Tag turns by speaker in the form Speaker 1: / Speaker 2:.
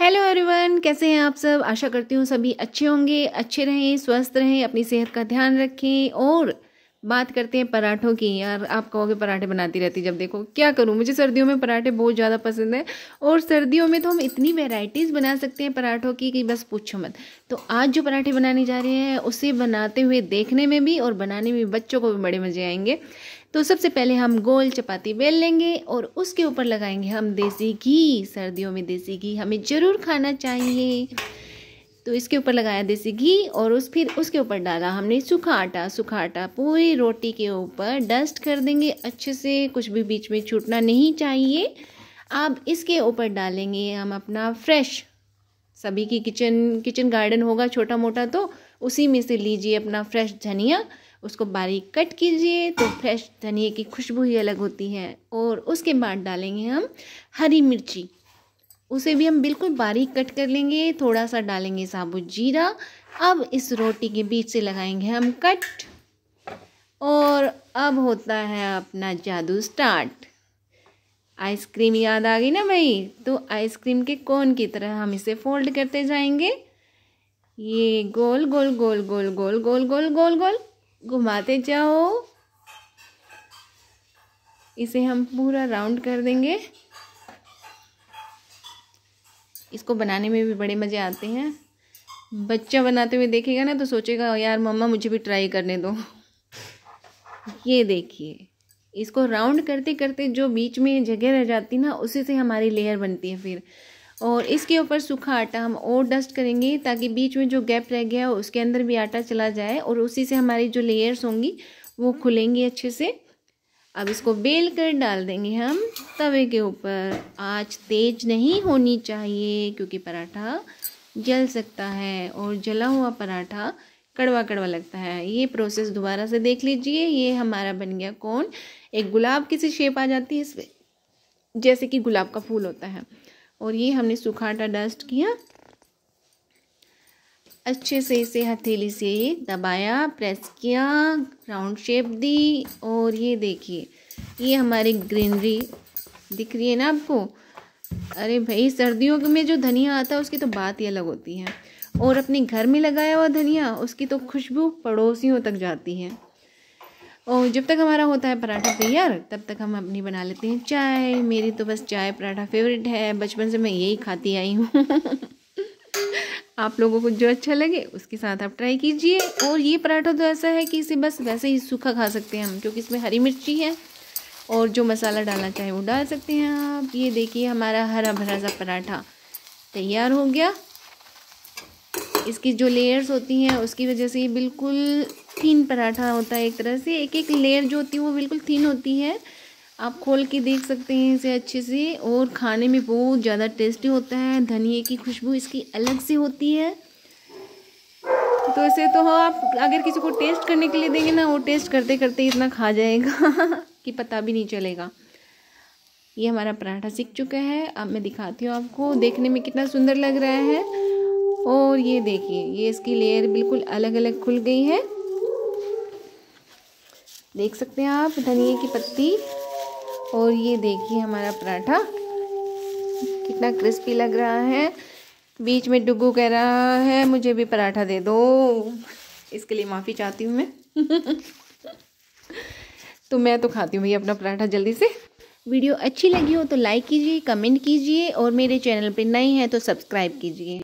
Speaker 1: hello everyone कैसे हैं आप सब आशा करती हूँ सभी अच्छे होंगे अच्छे रहें स्वस्थ रहें अपनी सेहत का ध्यान रखें और बात करते हैं पराठों की यार आप कहोगे पराठे बनाती रहती जब देखो क्या करूँ मुझे सर्दियों में पराठे बहुत ज़्यादा पसंद हैं और सर्दियों में तो हम इतनी वेराइटीज़ बना सकते हैं पराठों की कि बस पूछो मत तो आज जो पराठे बनाने जा रहे हैं उसे बनाते हुए देखने में भी और बनाने में बच्चों को भी बड़े मज़े आएंगे तो सबसे पहले हम गोल चपाती बेल लेंगे और उसके ऊपर लगाएंगे हम देसी घी सर्दियों में देसी घी हमें ज़रूर खाना चाहिए तो इसके ऊपर लगाया देसी घी और उस फिर उसके ऊपर डाला हमने सूखा आटा सूखा आटा पूरी रोटी के ऊपर डस्ट कर देंगे अच्छे से कुछ भी बीच में छूटना नहीं चाहिए अब इसके ऊपर डालेंगे हम अपना फ्रेश सभी की किचन किचन गार्डन होगा छोटा मोटा तो उसी में से लीजिए अपना फ्रेश धनिया उसको बारीक कट कीजिए तो फ्रेश धनिए की खुशबू ही अलग होती है और उसके बाद डालेंगे हम हरी मिर्ची उसे भी हम बिल्कुल बारीक कट कर लेंगे थोड़ा सा डालेंगे साबुत जीरा अब इस रोटी के बीच से लगाएंगे हम कट और अब होता है अपना जादू स्टार्ट आइसक्रीम याद आ गई ना भाई तो आइसक्रीम के कोन की तरह हम इसे फोल्ड करते जाएंगे ये गोल गोल गोल गोल गोल गोल गोल गोल गोल घुमाते जाओ इसे हम पूरा राउंड कर देंगे इसको बनाने में भी बड़े मज़े आते हैं बच्चा बनाते हुए देखेगा ना तो सोचेगा यार मम्मा मुझे भी ट्राई करने दो ये देखिए इसको राउंड करते करते जो बीच में जगह रह जाती ना उसी से हमारी लेयर बनती है फिर और इसके ऊपर सूखा आटा हम और डस्ट करेंगे ताकि बीच में जो गैप रह गया उसके अंदर भी आटा चला जाए और उसी से हमारी जो लेयर्स होंगी वो खुलेंगी अच्छे से अब इसको बेल कर डाल देंगे हम तवे के ऊपर आँच तेज नहीं होनी चाहिए क्योंकि पराठा जल सकता है और जला हुआ पराठा कड़वा कड़वा लगता है ये प्रोसेस दोबारा से देख लीजिए ये हमारा बन गया कौन एक गुलाब की सी शेप आ जाती है इसमें जैसे कि गुलाब का फूल होता है और ये हमने सूखा आटा डस्ट किया अच्छे से इसे हथेली से दबाया प्रेस किया राउंड शेप दी और ये देखिए ये हमारी ग्रीनरी दिख रही है ना आपको अरे भाई सर्दियों में जो धनिया आता है उसकी तो बात ही अलग होती है और अपने घर में लगाया हुआ धनिया उसकी तो खुशबू पड़ोसियों तक जाती है और जब तक हमारा होता है पराठा तैयार तब तक हम अपनी बना लेते हैं चाय मेरी तो बस चाय पराठा फेवरेट है बचपन से मैं यही खाती आई हूँ आप लोगों को जो अच्छा लगे उसके साथ आप ट्राई कीजिए और ये पराठा तो ऐसा है कि इसे बस वैसे ही सूखा खा सकते हैं हम क्योंकि इसमें हरी मिर्ची है और जो मसाला डालना चाहे वो डाल सकते हैं आप ये देखिए हमारा हरा भरा सा पराठा तैयार हो गया इसकी जो लेयर्स होती हैं उसकी वजह से ये बिल्कुल थीन पराठा होता है एक तरह से एक एक लेयर जो होती है वो बिल्कुल थीन होती है आप खोल के देख सकते हैं इसे अच्छे से और खाने में बहुत ज़्यादा टेस्टी होता है धनिए की खुशबू इसकी अलग से होती है तो इसे तो हाँ आप अगर किसी को टेस्ट करने के लिए देंगे ना वो टेस्ट करते करते इतना खा जाएगा कि पता भी नहीं चलेगा ये हमारा पराठा सीख चुका है अब मैं दिखाती हूँ आपको देखने में कितना सुंदर लग रहा है और ये देखिए ये इसकी लेयर बिल्कुल अलग अलग खुल गई है देख सकते हैं आप धनिए की पत्ती और ये देखिए हमारा पराठा कितना क्रिस्पी लग रहा है बीच में डुगू कह रहा है मुझे भी पराठा दे दो इसके लिए माफ़ी चाहती हूँ मैं तो मैं तो खाती हूँ भैया अपना पराठा जल्दी से वीडियो अच्छी लगी हो तो लाइक कीजिए कमेंट कीजिए और मेरे चैनल पर नए हैं तो सब्सक्राइब कीजिए